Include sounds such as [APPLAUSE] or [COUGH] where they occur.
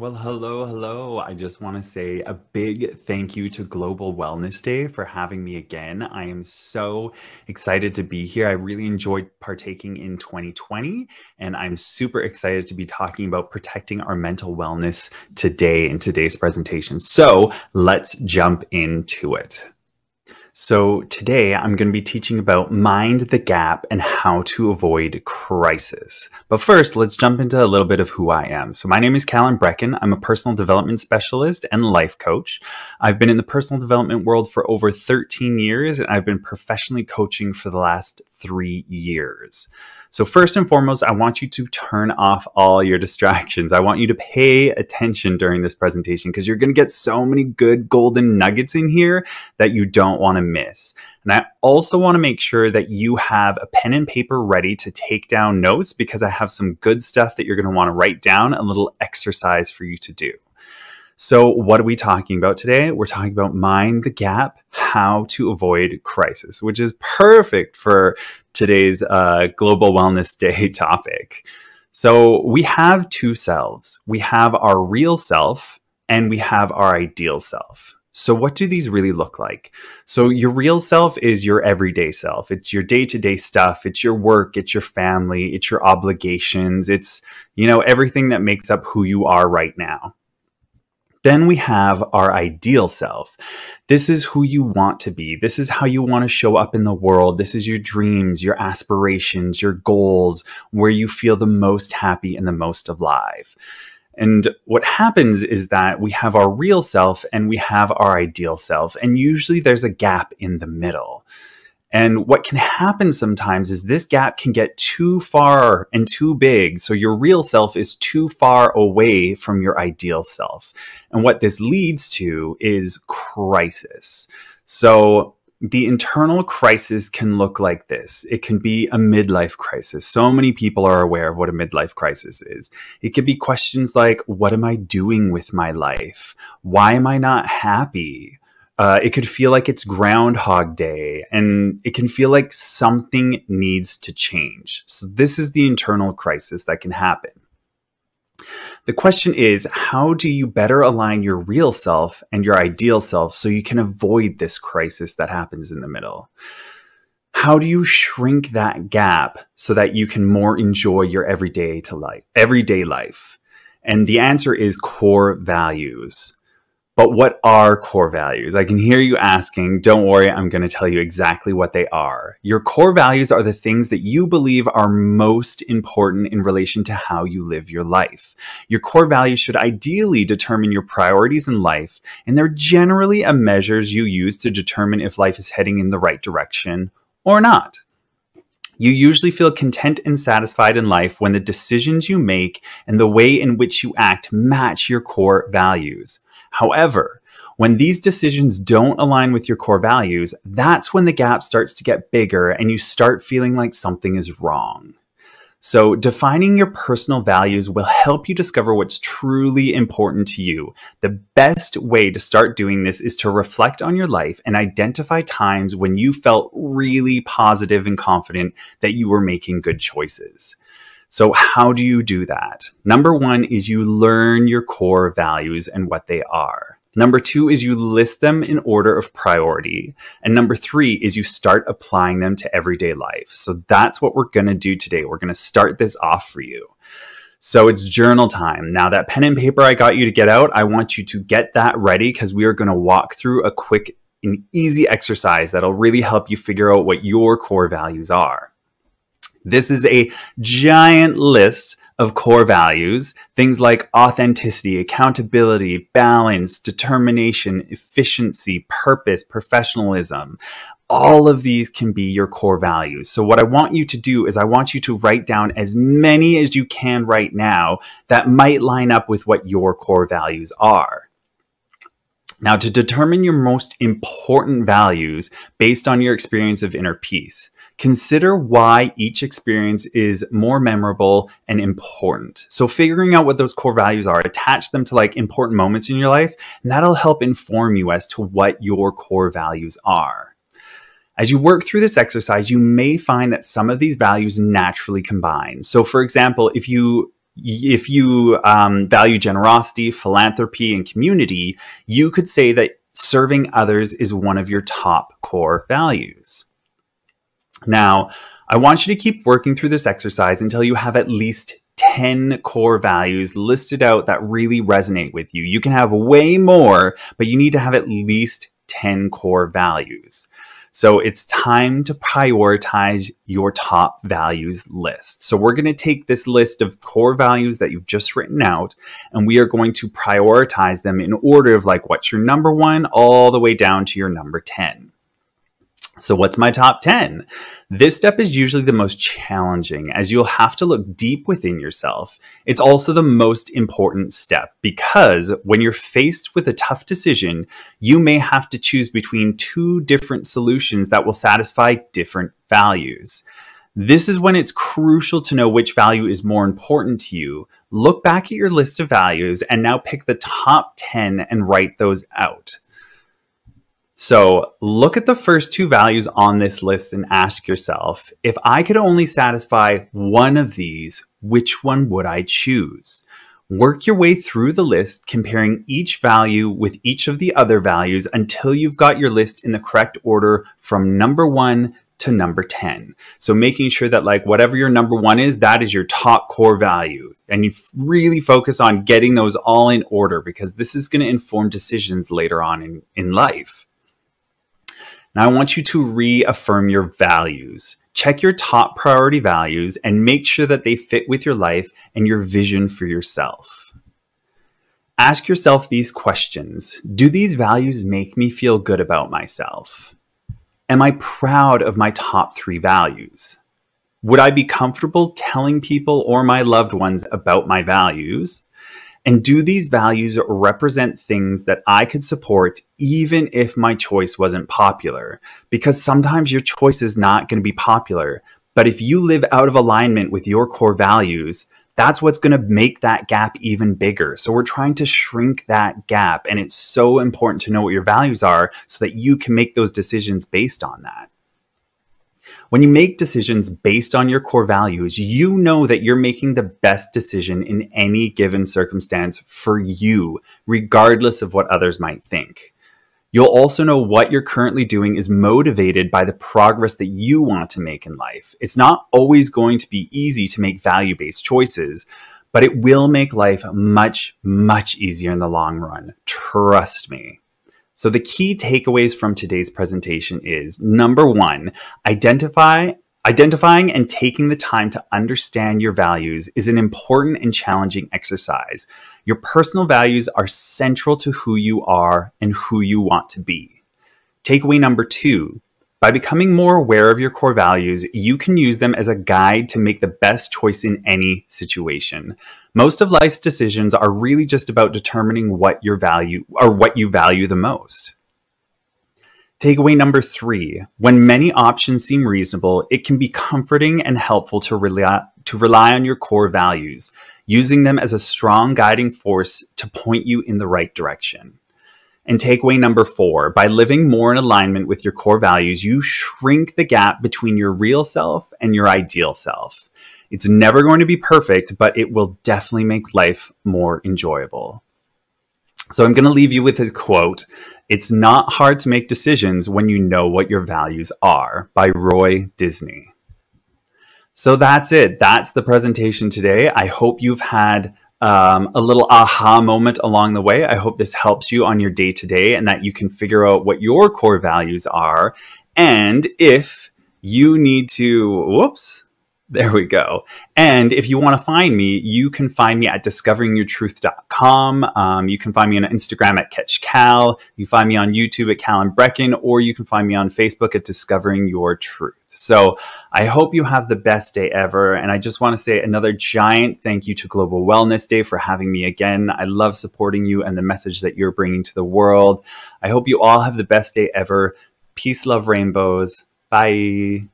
Well, hello, hello. I just want to say a big thank you to Global Wellness Day for having me again. I am so excited to be here. I really enjoyed partaking in 2020, and I'm super excited to be talking about protecting our mental wellness today in today's presentation. So let's jump into it. So, today I'm going to be teaching about mind the gap and how to avoid crisis. But first, let's jump into a little bit of who I am. So, my name is Callan Brecken. I'm a personal development specialist and life coach. I've been in the personal development world for over 13 years, and I've been professionally coaching for the last three years. So, first and foremost, I want you to turn off all your [LAUGHS] distractions. I want you to pay attention during this presentation because you're going to get so many good golden nuggets in here that you don't want to miss. And I also want to make sure that you have a pen and paper ready to take down notes because I have some good stuff that you're going to want to write down, a little exercise for you to do. So, what are we talking about today? We're talking about mind the gap, how to avoid crisis, which is perfect for today's uh, Global Wellness Day [LAUGHS] topic. So, we have two selves we have our real self and we have our ideal self. So, what do these really look like? So, your real self is your everyday self. It's your day to day stuff. It's your work. It's your family. It's your obligations. It's, you know, everything that makes up who you are right now. Then we have our ideal self. This is who you want to be. This is how you want to show up in the world. This is your dreams, your aspirations, your goals, where you feel the most happy and the most alive. And what happens is that we have our real self and we have our ideal self, and usually there's a gap in the middle. And what can happen sometimes is this gap can get too far and too big. So your real self is too far away from your ideal self. And what this leads to is crisis. So the internal crisis can look like this. It can be a midlife crisis. So many people are aware of what a midlife crisis is. It could be questions like, what am I doing with my life? Why am I not happy? Uh, it could feel like it's Groundhog Day, and it can feel like something needs to change. So, this is the internal crisis that can happen. The question is how do you better align your real self and your ideal self so you can avoid this crisis that happens in the middle? How do you shrink that gap so that you can more enjoy your everyday to life, everyday life? And the answer is core values. But what are core values? I can hear you asking. Don't worry, I'm going to tell you exactly what they are. Your core values are the things that you believe are most important in relation to how you live your life. Your core values should ideally determine your priorities in life, and they're generally a measures you use to determine if life is heading in the right direction or not. You usually feel content and satisfied in life when the decisions you make and the way in which you act match your core values. However, when these decisions don't align with your core values, that's when the gap starts to get bigger and you start feeling like something is wrong. So, defining your personal values will help you discover what's truly important to you. The best way to start doing this is to reflect on your life and identify times when you felt really positive and confident that you were making good choices. So, how do you do that? Number one is you learn your core values and what they are. Number two is you list them in order of priority. And number three is you start applying them to everyday life. So that's what we're going to do today. We're going to start this off for you. So it's journal time. Now, that pen and paper I got you to get out, I want you to get that ready because we are going to walk through a quick an easy exercise that'll really help you figure out what your core values are. This is a giant list of core values, things like authenticity, accountability, balance, determination, efficiency, purpose, professionalism. All of these can be your core values. So, what I want you to do is, I want you to write down as many as you can right now that might line up with what your core values are. Now, to determine your most important values based on your experience of inner peace, Consider why each experience is more memorable and important. So figuring out what those core values are, attach them to like important moments in your life, and that'll help inform you as to what your core values are. As you work through this exercise, you may find that some of these values naturally combine. So for example, if you if you um, value generosity, philanthropy, and community, you could say that serving others is one of your top core values. Now, I want you to keep working through this exercise until you have at least 10 core values listed out that really resonate with you. You can have way more, but you need to have at least 10 core values. So it's time to prioritize your top values list. So we're going to take this list of core values that you've just written out and we are going to prioritize them in order of like what's your number one all the way down to your number 10. So, what's my top 10? This step is usually the most challenging as you'll have to look deep within yourself. It's also the most important step because when you're faced with a tough decision, you may have to choose between two different solutions that will satisfy different values. This is when it's crucial to know which value is more important to you. Look back at your list of values and now pick the top 10 and write those out. So look at the first two values on this list and ask yourself, if I could only satisfy one of these, which one would I choose? Work your way through the list, comparing each value with each of the other values until you've got your list in the correct order from number one to number 10. So making sure that like whatever your number one is, that is your top core value. And you really focus on getting those all in order because this is going to inform decisions later on in, in life. Now I want you to reaffirm your values. Check your top priority values and make sure that they fit with your life and your vision for yourself. Ask yourself these questions Do these values make me feel good about myself? Am I proud of my top three values? Would I be comfortable telling people or my loved ones about my values? And do these values represent things that I could support even if my choice wasn't popular? Because sometimes your choice is not going to be popular. But if you live out of alignment with your core values, that's what's going to make that gap even bigger. So we're trying to shrink that gap. And it's so important to know what your values are so that you can make those decisions based on that. When you make decisions based on your core values, you know that you're making the best decision in any given circumstance for you, regardless of what others might think. You'll also know what you're currently doing is motivated by the progress that you want to make in life. It's not always going to be easy to make value based choices, but it will make life much, much easier in the long run. Trust me. So the key takeaways from today's presentation is number one, identify Identifying and taking the time to understand your values is an important and challenging exercise. Your personal values are central to who you are and who you want to be. Takeaway number two, by becoming more aware of your core values, you can use them as a guide to make the best choice in any situation. Most of life's decisions are really just about determining what your value or what you value the most. Takeaway number three, when many options seem reasonable, it can be comforting and helpful to rely, to rely on your core values, using them as a strong guiding force to point you in the right direction. And takeaway number four by living more in alignment with your core values, you shrink the gap between your real self and your ideal self. It's never going to be perfect, but it will definitely make life more enjoyable. So I'm going to leave you with a quote It's not hard to make decisions when you know what your values are by Roy Disney. So that's it. That's the presentation today. I hope you've had um, a little aha moment along the way. I hope this helps you on your day to day and that you can figure out what your core values are. And if you need to, whoops, there we go. And if you want to find me, you can find me at discoveringyourtruth.com. Um, you can find me on Instagram at catchcal. You can find me on YouTube at Cal and Brecken, or you can find me on Facebook at Discovering Your Truth. So I hope you have the best day ever. And I just want to say another giant thank you to Global Wellness Day for having me again. I love supporting you and the message that you're bringing to the world. I hope you all have the best day ever. Peace, love, rainbows. Bye.